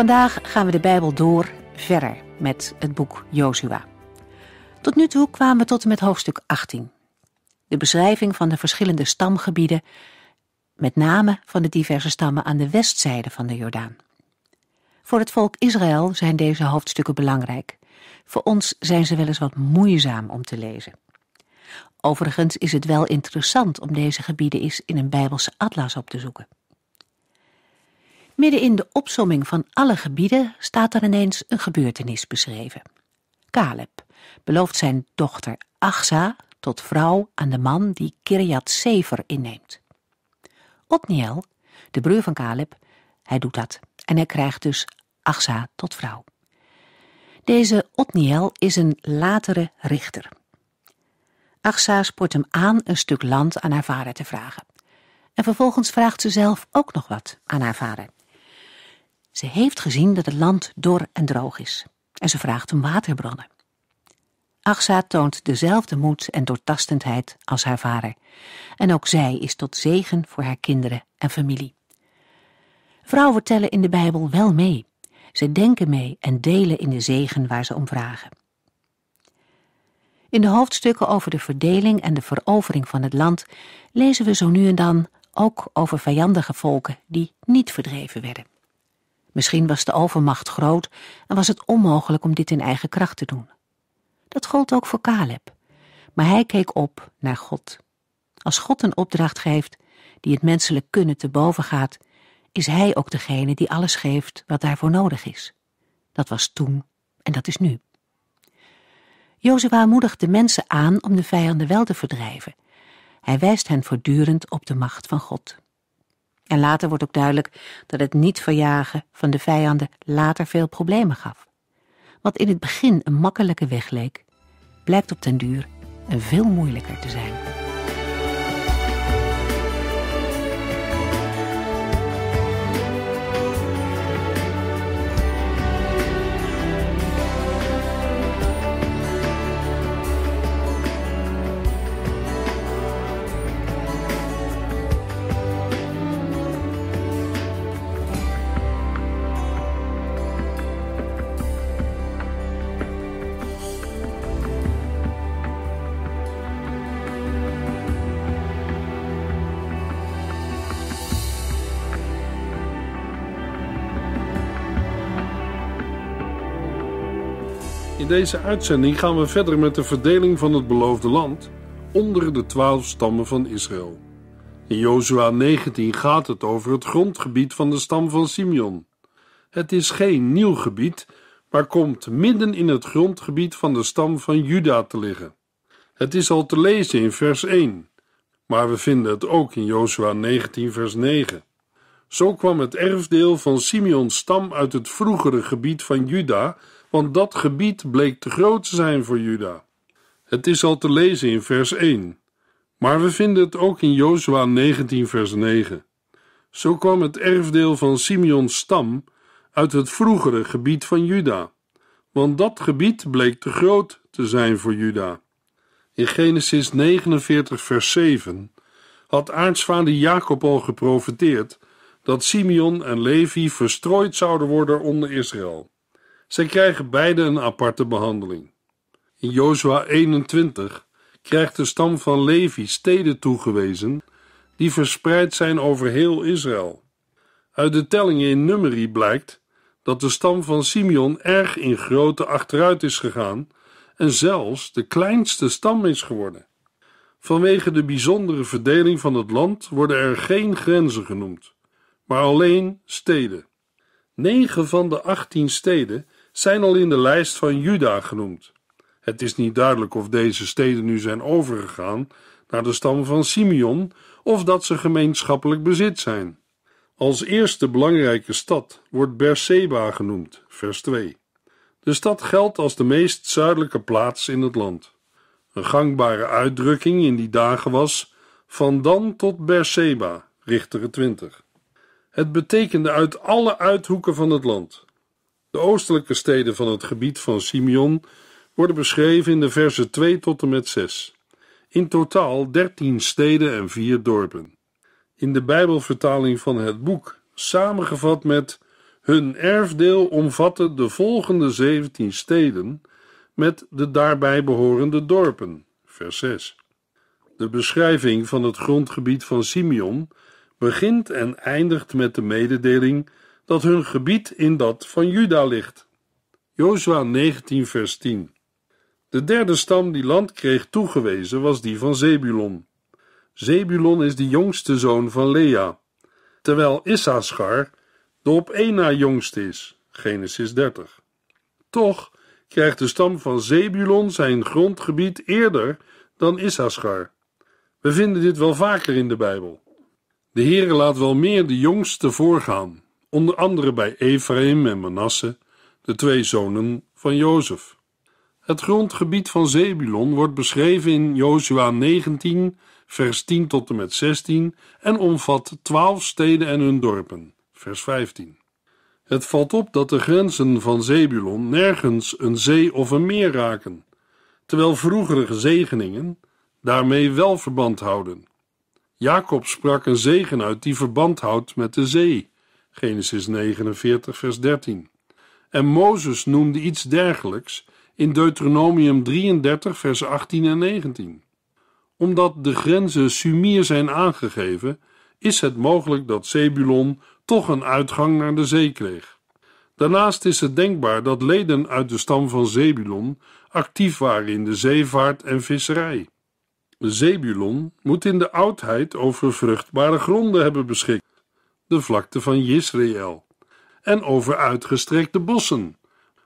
Vandaag gaan we de Bijbel door verder met het boek Jozua. Tot nu toe kwamen we tot en met hoofdstuk 18. De beschrijving van de verschillende stamgebieden, met name van de diverse stammen aan de westzijde van de Jordaan. Voor het volk Israël zijn deze hoofdstukken belangrijk. Voor ons zijn ze wel eens wat moeizaam om te lezen. Overigens is het wel interessant om deze gebieden eens in een Bijbelse atlas op te zoeken. Midden in de opsomming van alle gebieden staat er ineens een gebeurtenis beschreven. Caleb belooft zijn dochter Achsa tot vrouw aan de man die Kiryat Sefer inneemt. Otniel, de broer van Caleb, hij doet dat en hij krijgt dus Achsa tot vrouw. Deze Otniel is een latere richter. Achsa spoort hem aan een stuk land aan haar vader te vragen. En vervolgens vraagt ze zelf ook nog wat aan haar vader. Ze heeft gezien dat het land dor en droog is en ze vraagt om waterbronnen. Achsa toont dezelfde moed en doortastendheid als haar vader. En ook zij is tot zegen voor haar kinderen en familie. Vrouwen tellen in de Bijbel wel mee. Ze denken mee en delen in de zegen waar ze om vragen. In de hoofdstukken over de verdeling en de verovering van het land lezen we zo nu en dan ook over vijandige volken die niet verdreven werden. Misschien was de overmacht groot en was het onmogelijk om dit in eigen kracht te doen. Dat gold ook voor Caleb. Maar hij keek op naar God. Als God een opdracht geeft die het menselijk kunnen te boven gaat, is hij ook degene die alles geeft wat daarvoor nodig is. Dat was toen en dat is nu. Jozua moedigt de mensen aan om de vijanden wel te verdrijven. Hij wijst hen voortdurend op de macht van God. En later wordt ook duidelijk dat het niet verjagen van de vijanden later veel problemen gaf. Wat in het begin een makkelijke weg leek, blijkt op den duur een veel moeilijker te zijn. deze uitzending gaan we verder met de verdeling van het beloofde land onder de twaalf stammen van Israël. In Jozua 19 gaat het over het grondgebied van de stam van Simeon. Het is geen nieuw gebied, maar komt midden in het grondgebied van de stam van Juda te liggen. Het is al te lezen in vers 1, maar we vinden het ook in Jozua 19 vers 9. Zo kwam het erfdeel van Simeons stam uit het vroegere gebied van Juda want dat gebied bleek te groot te zijn voor Juda. Het is al te lezen in vers 1, maar we vinden het ook in Jozua 19 vers 9. Zo kwam het erfdeel van Simeons stam uit het vroegere gebied van Juda, want dat gebied bleek te groot te zijn voor Juda. In Genesis 49 vers 7 had aartsvader Jacob al geprofeteerd dat Simeon en Levi verstrooid zouden worden onder Israël. Zij krijgen beide een aparte behandeling. In Jozua 21 krijgt de stam van Levi steden toegewezen die verspreid zijn over heel Israël. Uit de tellingen in Numeri blijkt dat de stam van Simeon erg in grootte achteruit is gegaan en zelfs de kleinste stam is geworden. Vanwege de bijzondere verdeling van het land worden er geen grenzen genoemd, maar alleen steden. Negen van de achttien steden zijn al in de lijst van Juda genoemd. Het is niet duidelijk of deze steden nu zijn overgegaan naar de stam van Simeon of dat ze gemeenschappelijk bezit zijn. Als eerste belangrijke stad wordt Berseba genoemd, vers 2. De stad geldt als de meest zuidelijke plaats in het land. Een gangbare uitdrukking in die dagen was van Dan tot Berseba, Richteren 20. Het betekende uit alle uithoeken van het land. De oostelijke steden van het gebied van Simeon worden beschreven in de versen 2 tot en met 6. In totaal 13 steden en 4 dorpen. In de Bijbelvertaling van het boek, samengevat met hun erfdeel omvatten de volgende 17 steden met de daarbij behorende dorpen. Vers 6. De beschrijving van het grondgebied van Simeon begint en eindigt met de mededeling dat hun gebied in dat van Juda ligt. Jozua 19 vers 10 De derde stam die land kreeg toegewezen was die van Zebulon. Zebulon is de jongste zoon van Lea, terwijl Issachar de op één na jongste is, Genesis 30. Toch krijgt de stam van Zebulon zijn grondgebied eerder dan Issachar. We vinden dit wel vaker in de Bijbel. De Heere laat wel meer de jongste voorgaan, onder andere bij Ephraim en Manasse, de twee zonen van Jozef. Het grondgebied van Zebulon wordt beschreven in Jozua 19, vers 10 tot en met 16 en omvat twaalf steden en hun dorpen, vers 15. Het valt op dat de grenzen van Zebulon nergens een zee of een meer raken, terwijl vroegere zegeningen daarmee wel verband houden. Jacob sprak een zegen uit die verband houdt met de zee. Genesis 49, vers 13. En Mozes noemde iets dergelijks in Deuteronomium 33, vers 18 en 19. Omdat de grenzen Sumier zijn aangegeven, is het mogelijk dat Zebulon toch een uitgang naar de zee kreeg. Daarnaast is het denkbaar dat leden uit de stam van Zebulon actief waren in de zeevaart en visserij. Zebulon moet in de oudheid over vruchtbare gronden hebben beschikt de vlakte van Israël en over uitgestrekte bossen,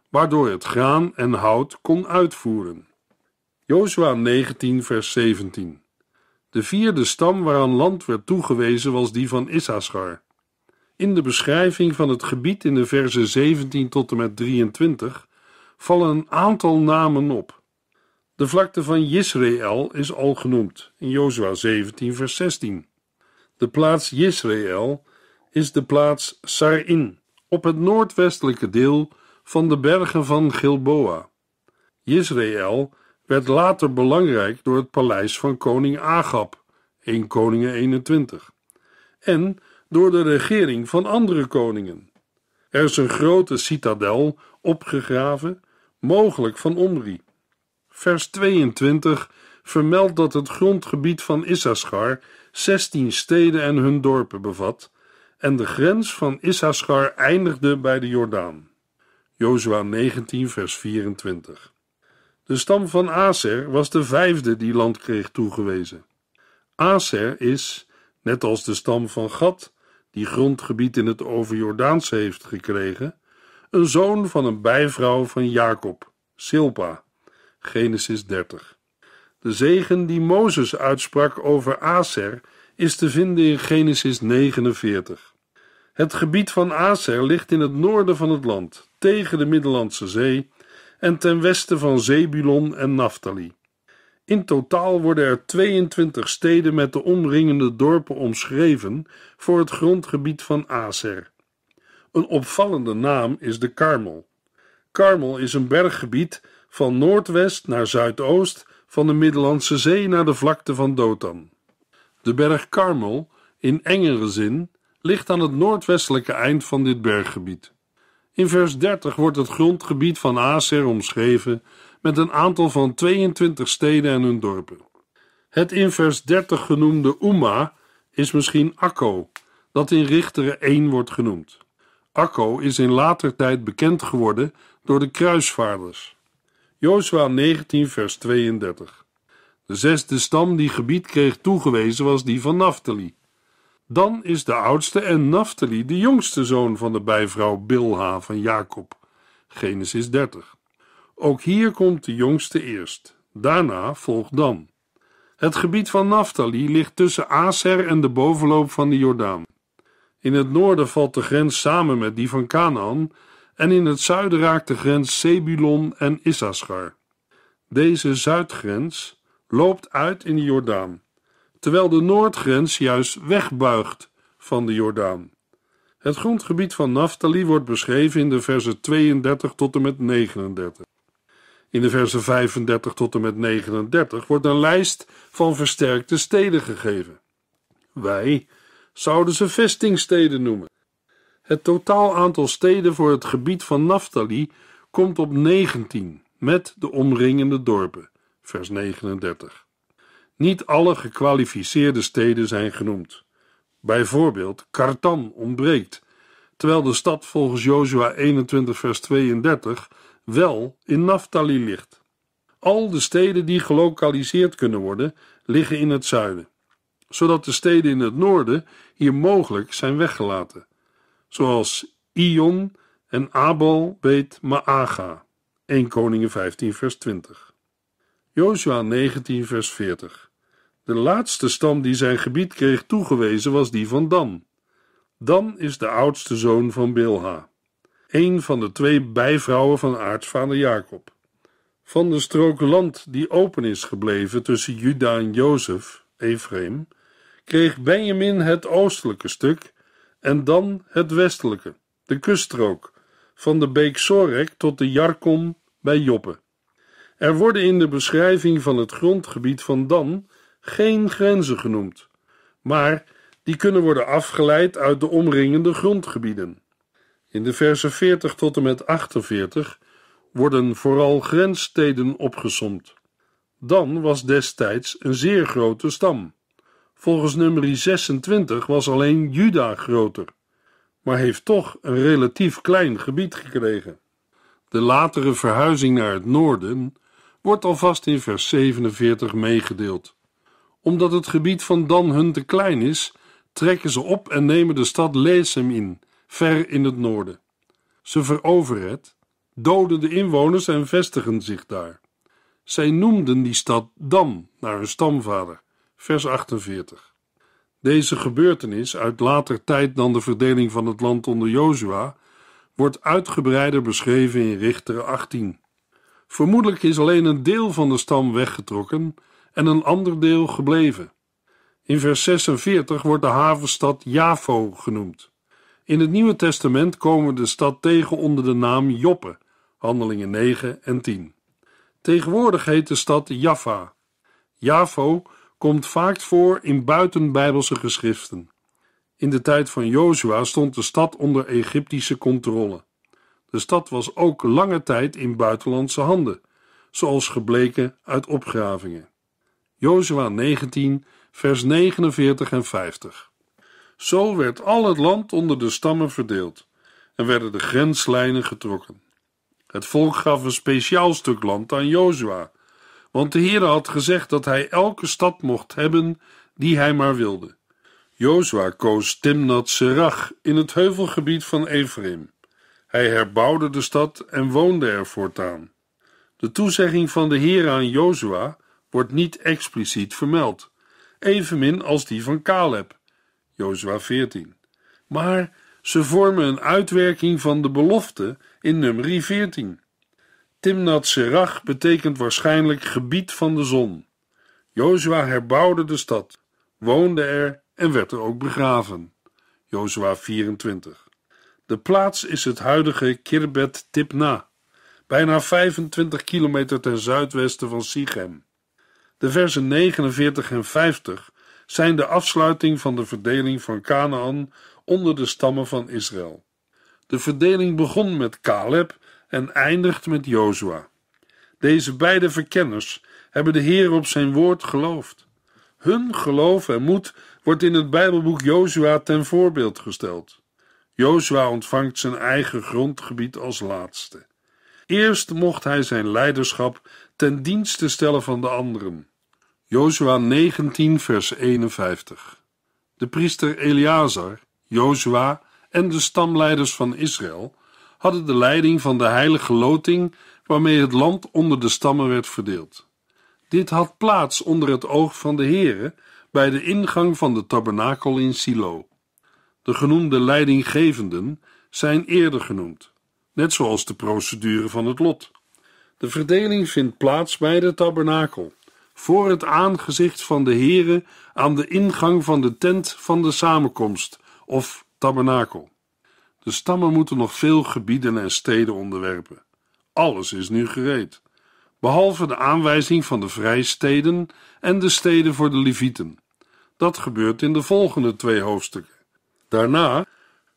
waardoor het graan en hout kon uitvoeren. Jozua 19, vers 17. De vierde stam waaraan land werd toegewezen was die van Issachar. In de beschrijving van het gebied in de versen 17 tot en met 23 vallen een aantal namen op. De vlakte van Israël is al genoemd in Jozua 17, vers 16. De plaats Israël is de plaats Sarin, op het noordwestelijke deel van de bergen van Gilboa. Israël werd later belangrijk door het paleis van koning Agab, 1 Koningen 21, en door de regering van andere koningen. Er is een grote citadel opgegraven, mogelijk van Omri. Vers 22 vermeldt dat het grondgebied van Issachar 16 steden en hun dorpen bevat, en de grens van Issachar eindigde bij de Jordaan. Jozua 19 vers 24 De stam van Aser was de vijfde die land kreeg toegewezen. Aser is, net als de stam van Gad, die grondgebied in het Overjordaanse heeft gekregen, een zoon van een bijvrouw van Jacob, Silpa, Genesis 30. De zegen die Mozes uitsprak over Aser is te vinden in Genesis 49. Het gebied van Aser ligt in het noorden van het land, tegen de Middellandse Zee en ten westen van Zebulon en Naphtali. In totaal worden er 22 steden met de omringende dorpen omschreven voor het grondgebied van Aser. Een opvallende naam is de Karmel. Karmel is een berggebied van noordwest naar zuidoost van de Middellandse Zee naar de vlakte van Dotan. De berg Karmel, in engere zin, ligt aan het noordwestelijke eind van dit berggebied. In vers 30 wordt het grondgebied van Aser omschreven met een aantal van 22 steden en hun dorpen. Het in vers 30 genoemde Uma is misschien Akko, dat in Richteren 1 wordt genoemd. Akko is in later tijd bekend geworden door de kruisvaarders. Jozua 19 vers 32 de zesde stam die gebied kreeg toegewezen was die van Naftali. Dan is de oudste en Naftali de jongste zoon van de bijvrouw Bilha van Jacob. Genesis 30. Ook hier komt de jongste eerst. Daarna volgt Dan. Het gebied van Naftali ligt tussen Aser en de bovenloop van de Jordaan. In het noorden valt de grens samen met die van Canaan en in het zuiden raakt de grens Zebulon en Issachar. Deze zuidgrens loopt uit in de Jordaan, terwijl de noordgrens juist wegbuigt van de Jordaan. Het grondgebied van Naftali wordt beschreven in de versen 32 tot en met 39. In de versen 35 tot en met 39 wordt een lijst van versterkte steden gegeven. Wij zouden ze vestingsteden noemen. Het totaal aantal steden voor het gebied van Naftali komt op 19 met de omringende dorpen vers 39. Niet alle gekwalificeerde steden zijn genoemd. Bijvoorbeeld, Kartan ontbreekt, terwijl de stad volgens Jozua 21, vers 32 wel in Naftali ligt. Al de steden die gelokaliseerd kunnen worden, liggen in het zuiden, zodat de steden in het noorden hier mogelijk zijn weggelaten, zoals Ion en Abel beth Maaga, 1 Koningen 15, vers 20. Jozua 19, vers 40. De laatste stam die zijn gebied kreeg toegewezen was die van Dan. Dan is de oudste zoon van Bilha, een van de twee bijvrouwen van aartsvader Jacob. Van de strook land die open is gebleven tussen Juda en Jozef, Ephraim, kreeg Benjamin het oostelijke stuk en dan het westelijke, de kuststrook, van de beek Sorek tot de Jarkom bij Joppe. Er worden in de beschrijving van het grondgebied van Dan geen grenzen genoemd, maar die kunnen worden afgeleid uit de omringende grondgebieden. In de versen 40 tot en met 48 worden vooral grenssteden opgesomd. Dan was destijds een zeer grote stam. Volgens nummer 26 was alleen Juda groter, maar heeft toch een relatief klein gebied gekregen. De latere verhuizing naar het noorden wordt alvast in vers 47 meegedeeld. Omdat het gebied van Dan hun te klein is, trekken ze op en nemen de stad Lesem in, ver in het noorden. Ze veroveren het, doden de inwoners en vestigen zich daar. Zij noemden die stad Dan naar hun stamvader. Vers 48. Deze gebeurtenis, uit later tijd dan de verdeling van het land onder Jozua, wordt uitgebreider beschreven in Richter 18. Vermoedelijk is alleen een deel van de stam weggetrokken en een ander deel gebleven. In vers 46 wordt de havenstad Javo genoemd. In het Nieuwe Testament komen we de stad tegen onder de naam Joppe, handelingen 9 en 10. Tegenwoordig heet de stad Jaffa. Javo komt vaak voor in buitenbijbelse geschriften. In de tijd van Jozua stond de stad onder Egyptische controle. De stad was ook lange tijd in buitenlandse handen, zoals gebleken uit opgravingen. Jozua 19, vers 49 en 50. Zo werd al het land onder de stammen verdeeld en werden de grenslijnen getrokken. Het volk gaf een speciaal stuk land aan Jozua, want de Heere had gezegd dat hij elke stad mocht hebben die hij maar wilde. Jozua koos Timnat Serach in het heuvelgebied van Ephraim. Hij herbouwde de stad en woonde er voortaan. De toezegging van de Heer aan Jozua wordt niet expliciet vermeld, evenmin als die van Caleb, Jozua 14. Maar ze vormen een uitwerking van de belofte in nummer 14. Timnat Serach betekent waarschijnlijk gebied van de zon. Jozua herbouwde de stad, woonde er en werd er ook begraven. Jozua 24. De plaats is het huidige Kirbet Tipna, bijna 25 kilometer ten zuidwesten van Sichem. De versen 49 en 50 zijn de afsluiting van de verdeling van Canaan onder de stammen van Israël. De verdeling begon met Caleb en eindigt met Jozua. Deze beide verkenners hebben de Heer op zijn woord geloofd. Hun geloof en moed wordt in het Bijbelboek Jozua ten voorbeeld gesteld. Jozua ontvangt zijn eigen grondgebied als laatste. Eerst mocht hij zijn leiderschap ten dienste stellen van de anderen. Jozua 19, vers 51. De priester Eleazar, Jozua en de stamleiders van Israël hadden de leiding van de heilige loting waarmee het land onder de stammen werd verdeeld. Dit had plaats onder het oog van de Heere bij de ingang van de tabernakel in Silo. De genoemde leidinggevenden zijn eerder genoemd, net zoals de procedure van het lot. De verdeling vindt plaats bij de tabernakel, voor het aangezicht van de Heere aan de ingang van de tent van de samenkomst of tabernakel. De stammen moeten nog veel gebieden en steden onderwerpen. Alles is nu gereed, behalve de aanwijzing van de vrijsteden en de steden voor de Levieten. Dat gebeurt in de volgende twee hoofdstukken. Daarna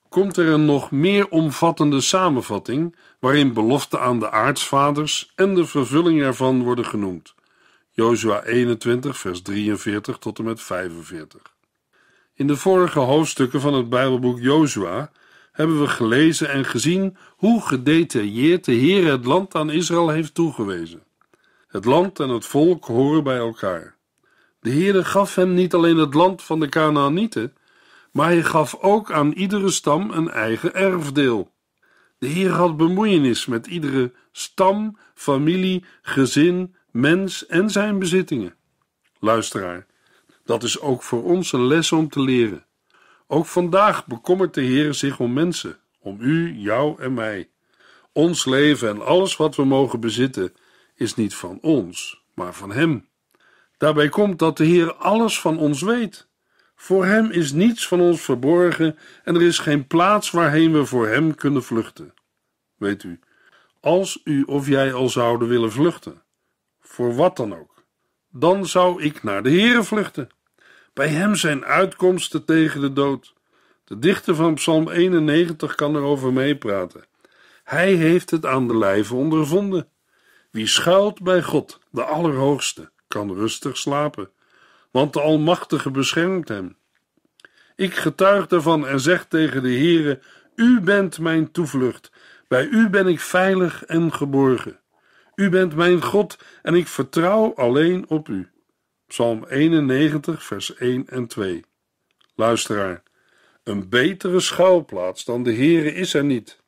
komt er een nog meer omvattende samenvatting, waarin beloften aan de aartsvaders en de vervulling ervan worden genoemd. Jozua 21, vers 43 tot en met 45. In de vorige hoofdstukken van het Bijbelboek Jozua hebben we gelezen en gezien hoe gedetailleerd de Heer het land aan Israël heeft toegewezen. Het land en het volk horen bij elkaar. De Heere gaf hem niet alleen het land van de Kanaanieten, maar hij gaf ook aan iedere stam een eigen erfdeel. De Heer had bemoeienis met iedere stam, familie, gezin, mens en zijn bezittingen. Luisteraar, dat is ook voor ons een les om te leren. Ook vandaag bekommert de Heer zich om mensen, om u, jou en mij. Ons leven en alles wat we mogen bezitten is niet van ons, maar van Hem. Daarbij komt dat de Heer alles van ons weet. Voor hem is niets van ons verborgen en er is geen plaats waarheen we voor hem kunnen vluchten. Weet u, als u of jij al zouden willen vluchten, voor wat dan ook, dan zou ik naar de Heere vluchten. Bij hem zijn uitkomsten tegen de dood. De dichter van Psalm 91 kan erover meepraten. Hij heeft het aan de lijve ondervonden. Wie schuilt bij God, de Allerhoogste, kan rustig slapen want de Almachtige beschermt hem. Ik getuig daarvan en zeg tegen de Heere: U bent mijn toevlucht, bij u ben ik veilig en geborgen. U bent mijn God en ik vertrouw alleen op u. Psalm 91, vers 1 en 2. Luisteraar, een betere schuilplaats dan de Heere is er niet.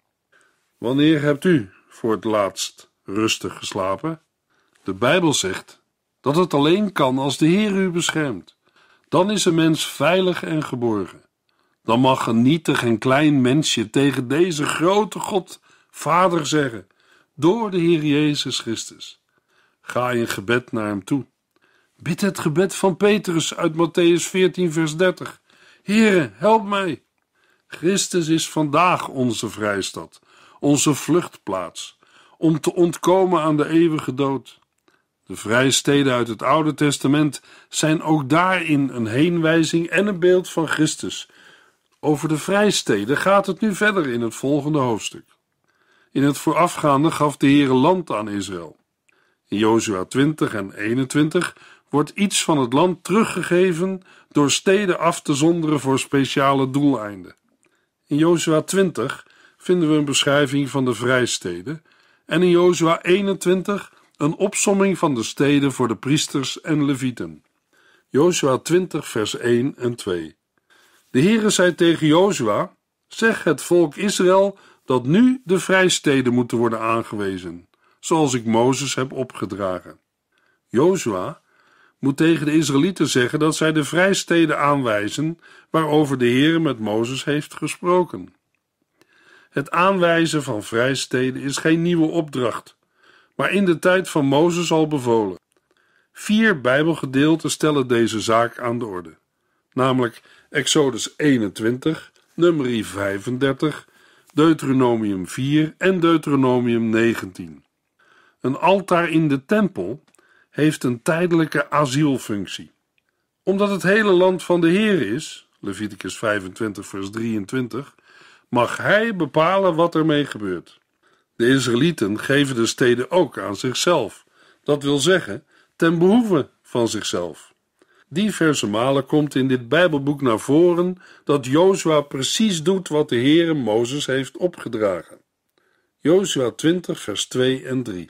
Wanneer hebt u voor het laatst rustig geslapen? De Bijbel zegt dat het alleen kan als de Heer u beschermt. Dan is een mens veilig en geborgen. Dan mag een nietig en klein mensje tegen deze grote God, Vader, zeggen: Door de Heer Jezus Christus. Ga in gebed naar hem toe. Bid het gebed van Petrus uit Matthäus 14, vers 30. Heere, help mij. Christus is vandaag onze vrijstad, onze vluchtplaats, om te ontkomen aan de eeuwige dood. De vrije steden uit het Oude Testament zijn ook daarin een heenwijzing en een beeld van Christus. Over de vrijsteden gaat het nu verder in het volgende hoofdstuk. In het voorafgaande gaf de Heer land aan Israël. In Jozua 20 en 21 wordt iets van het land teruggegeven door steden af te zonderen voor speciale doeleinden. In Jozua 20 vinden we een beschrijving van de vrijsteden en in Jozua 21 een opsomming van de steden voor de priesters en levieten. Jozua 20 vers 1 en 2 De Heere zei tegen Jozua, zeg het volk Israël dat nu de vrijsteden moeten worden aangewezen, zoals ik Mozes heb opgedragen. Jozua moet tegen de Israëlieten zeggen dat zij de vrijsteden aanwijzen waarover de Heer met Mozes heeft gesproken. Het aanwijzen van vrijsteden is geen nieuwe opdracht, maar in de tijd van Mozes al bevolen. Vier Bijbelgedeelten stellen deze zaak aan de orde, namelijk Exodus 21, Nummerie 35, Deuteronomium 4 en Deuteronomium 19. Een altaar in de tempel heeft een tijdelijke asielfunctie. Omdat het hele land van de Heer is, Leviticus 25, vers 23, mag hij bepalen wat ermee gebeurt. De Israëlieten geven de steden ook aan zichzelf, dat wil zeggen ten behoeve van zichzelf. Diverse malen komt in dit Bijbelboek naar voren dat Jozua precies doet wat de Heere Mozes heeft opgedragen. Jozua 20, vers 2 en 3.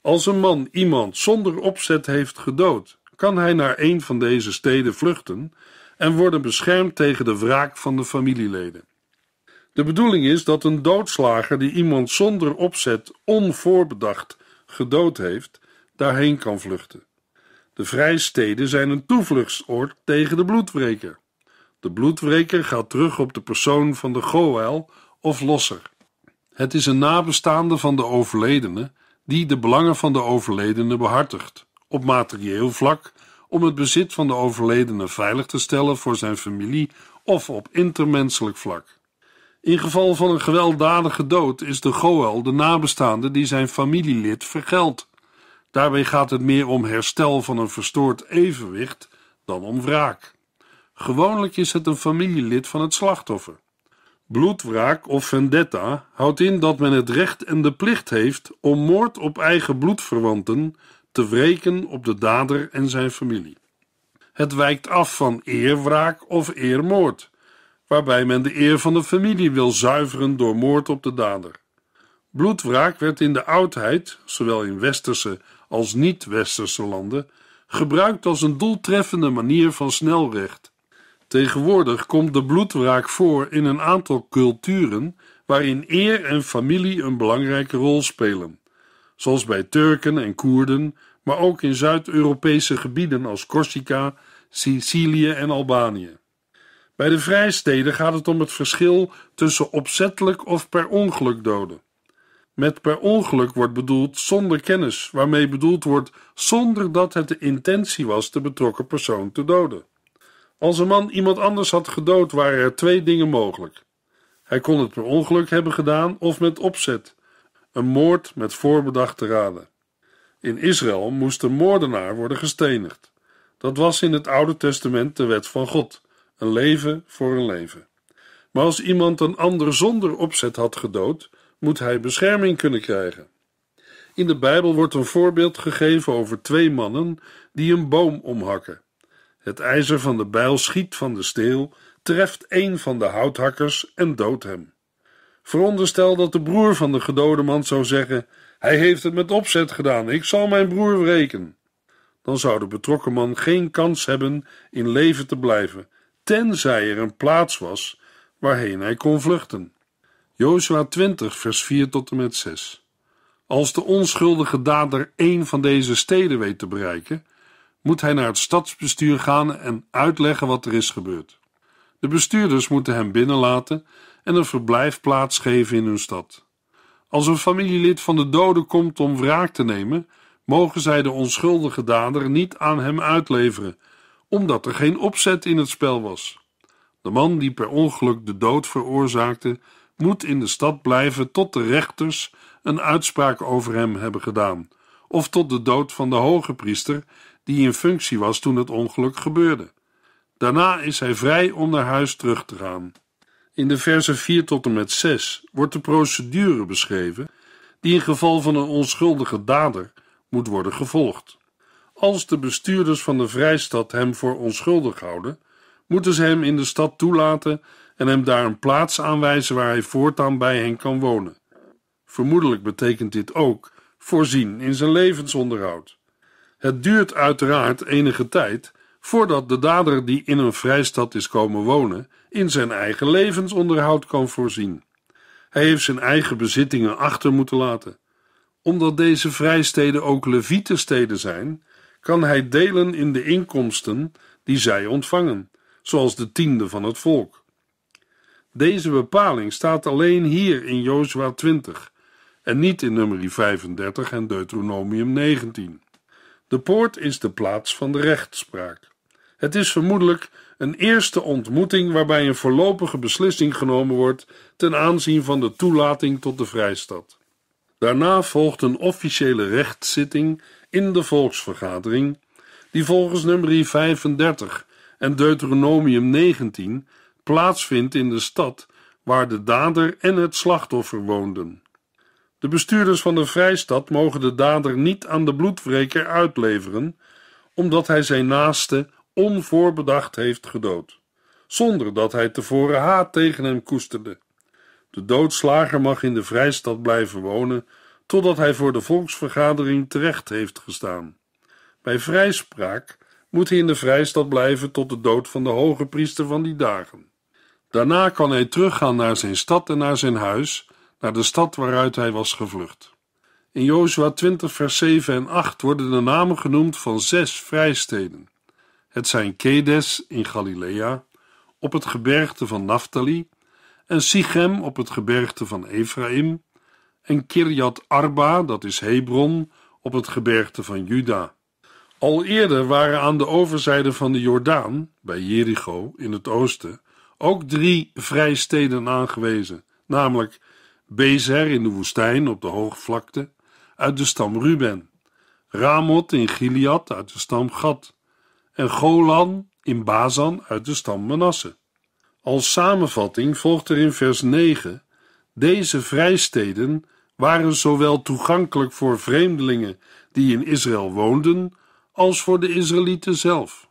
Als een man iemand zonder opzet heeft gedood, kan hij naar een van deze steden vluchten en worden beschermd tegen de wraak van de familieleden. De bedoeling is dat een doodslager die iemand zonder opzet onvoorbedacht gedood heeft, daarheen kan vluchten. De vrijsteden zijn een toevluchtsoord tegen de bloedwreker. De bloedwreker gaat terug op de persoon van de goel of losser. Het is een nabestaande van de overledene die de belangen van de overledene behartigt, op materieel vlak om het bezit van de overledene veilig te stellen voor zijn familie of op intermenselijk vlak. In geval van een gewelddadige dood is de Goel de nabestaande die zijn familielid vergeldt. Daarbij gaat het meer om herstel van een verstoord evenwicht dan om wraak. Gewoonlijk is het een familielid van het slachtoffer. Bloedwraak of vendetta houdt in dat men het recht en de plicht heeft om moord op eigen bloedverwanten te wreken op de dader en zijn familie. Het wijkt af van eerwraak of eermoord waarbij men de eer van de familie wil zuiveren door moord op de dader. Bloedwraak werd in de oudheid, zowel in westerse als niet-westerse landen, gebruikt als een doeltreffende manier van snelrecht. Tegenwoordig komt de bloedwraak voor in een aantal culturen waarin eer en familie een belangrijke rol spelen, zoals bij Turken en Koerden, maar ook in Zuid-Europese gebieden als Corsica, Sicilië en Albanië. Bij de vrijsteden gaat het om het verschil tussen opzettelijk of per ongeluk doden. Met per ongeluk wordt bedoeld zonder kennis, waarmee bedoeld wordt zonder dat het de intentie was de betrokken persoon te doden. Als een man iemand anders had gedood, waren er twee dingen mogelijk. Hij kon het per ongeluk hebben gedaan of met opzet, een moord met voorbedachte raden. In Israël moest de moordenaar worden gestenigd. Dat was in het Oude Testament de wet van God een leven voor een leven. Maar als iemand een ander zonder opzet had gedood, moet hij bescherming kunnen krijgen. In de Bijbel wordt een voorbeeld gegeven over twee mannen die een boom omhakken. Het ijzer van de bijl schiet van de steel, treft een van de houthakkers en doodt hem. Veronderstel dat de broer van de gedode man zou zeggen: Hij heeft het met opzet gedaan, ik zal mijn broer wreken. Dan zou de betrokken man geen kans hebben in leven te blijven tenzij er een plaats was waarheen hij kon vluchten. Jozua 20, vers 4 tot en met 6. Als de onschuldige dader één van deze steden weet te bereiken, moet hij naar het stadsbestuur gaan en uitleggen wat er is gebeurd. De bestuurders moeten hem binnenlaten en een verblijfplaats geven in hun stad. Als een familielid van de doden komt om wraak te nemen, mogen zij de onschuldige dader niet aan hem uitleveren omdat er geen opzet in het spel was. De man die per ongeluk de dood veroorzaakte, moet in de stad blijven tot de rechters een uitspraak over hem hebben gedaan, of tot de dood van de hoge priester die in functie was toen het ongeluk gebeurde. Daarna is hij vrij om naar huis terug te gaan. In de versen 4 tot en met 6 wordt de procedure beschreven die in geval van een onschuldige dader moet worden gevolgd. Als de bestuurders van de Vrijstad hem voor onschuldig houden, moeten ze hem in de stad toelaten en hem daar een plaats aanwijzen waar hij voortaan bij hen kan wonen. Vermoedelijk betekent dit ook voorzien in zijn levensonderhoud. Het duurt uiteraard enige tijd voordat de dader die in een vrijstad is komen wonen in zijn eigen levensonderhoud kan voorzien. Hij heeft zijn eigen bezittingen achter moeten laten. Omdat deze vrijsteden ook levietensteden zijn, kan hij delen in de inkomsten die zij ontvangen, zoals de tiende van het volk. Deze bepaling staat alleen hier in Jozua 20 en niet in nummer 35 en Deuteronomium 19. De poort is de plaats van de rechtspraak. Het is vermoedelijk een eerste ontmoeting waarbij een voorlopige beslissing genomen wordt ten aanzien van de toelating tot de vrijstad. Daarna volgt een officiële rechtszitting in de volksvergadering, die volgens nummer 35 en Deuteronomium 19 plaatsvindt in de stad waar de dader en het slachtoffer woonden. De bestuurders van de vrijstad mogen de dader niet aan de bloedwreker uitleveren, omdat hij zijn naaste onvoorbedacht heeft gedood, zonder dat hij tevoren haat tegen hem koesterde. De doodslager mag in de vrijstad blijven wonen totdat hij voor de volksvergadering terecht heeft gestaan. Bij vrijspraak moet hij in de vrijstad blijven tot de dood van de hoge priester van die dagen. Daarna kan hij teruggaan naar zijn stad en naar zijn huis, naar de stad waaruit hij was gevlucht. In Jozua 20, vers 7 en 8 worden de namen genoemd van zes vrijsteden. Het zijn Kedes in Galilea, op het gebergte van Naphtali, en Sichem op het gebergte van Ephraim, en Kirjat Arba, dat is Hebron, op het gebergte van Juda. Al eerder waren aan de overzijde van de Jordaan, bij Jericho in het oosten, ook drie vrijsteden aangewezen, namelijk Bezer in de woestijn op de hoogvlakte uit de stam Ruben, Ramoth in Gilead uit de stam Gad en Golan in Bazan uit de stam Manasse. Als samenvatting volgt er in vers 9: Deze vrijsteden waren zowel toegankelijk voor vreemdelingen die in Israël woonden, als voor de Israëlieten zelf.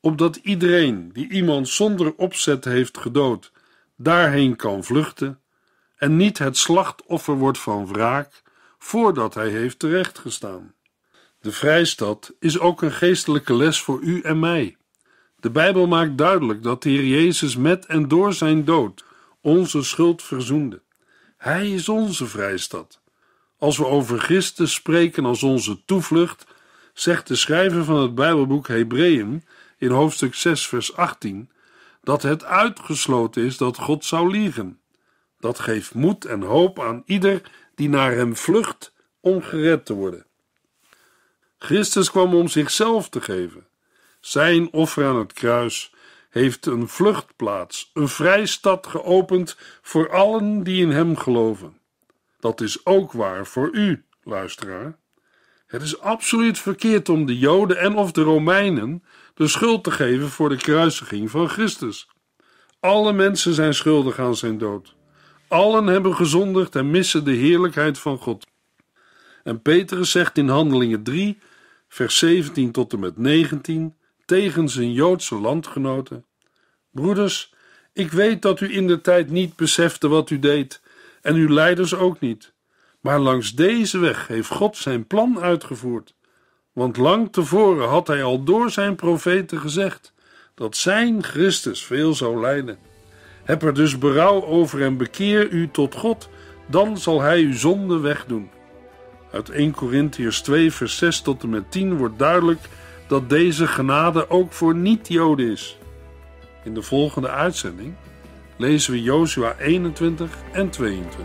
Opdat iedereen die iemand zonder opzet heeft gedood, daarheen kan vluchten en niet het slachtoffer wordt van wraak voordat hij heeft terechtgestaan. De vrijstad is ook een geestelijke les voor u en mij. De Bijbel maakt duidelijk dat de Heer Jezus met en door zijn dood onze schuld verzoende. Hij is onze vrijstad. Als we over Christus spreken als onze toevlucht, zegt de schrijver van het Bijbelboek Hebreeën in hoofdstuk 6, vers 18, dat het uitgesloten is dat God zou liegen. Dat geeft moed en hoop aan ieder die naar hem vlucht om gered te worden. Christus kwam om zichzelf te geven. Zijn offer aan het kruis heeft een vluchtplaats, een vrijstad geopend voor allen die in Hem geloven. Dat is ook waar voor u, luisteraar. Het is absoluut verkeerd om de Joden en of de Romeinen de schuld te geven voor de kruisiging van Christus. Alle mensen zijn schuldig aan zijn dood. Allen hebben gezondigd en missen de heerlijkheid van God. En Petrus zegt in Handelingen 3, vers 17 tot en met 19 tegen zijn Joodse landgenoten: Broeders, ik weet dat u in de tijd niet besefte wat u deed, en uw leiders ook niet. Maar langs deze weg heeft God zijn plan uitgevoerd. Want lang tevoren had hij al door zijn profeten gezegd dat zijn Christus veel zou lijden. Heb er dus berouw over en bekeer u tot God, dan zal hij uw zonde wegdoen. Uit 1 Corinthiërs 2, vers 6 tot en met 10 wordt duidelijk dat deze genade ook voor niet-Joden is. In de volgende uitzending lezen we Jozua 21 en 22.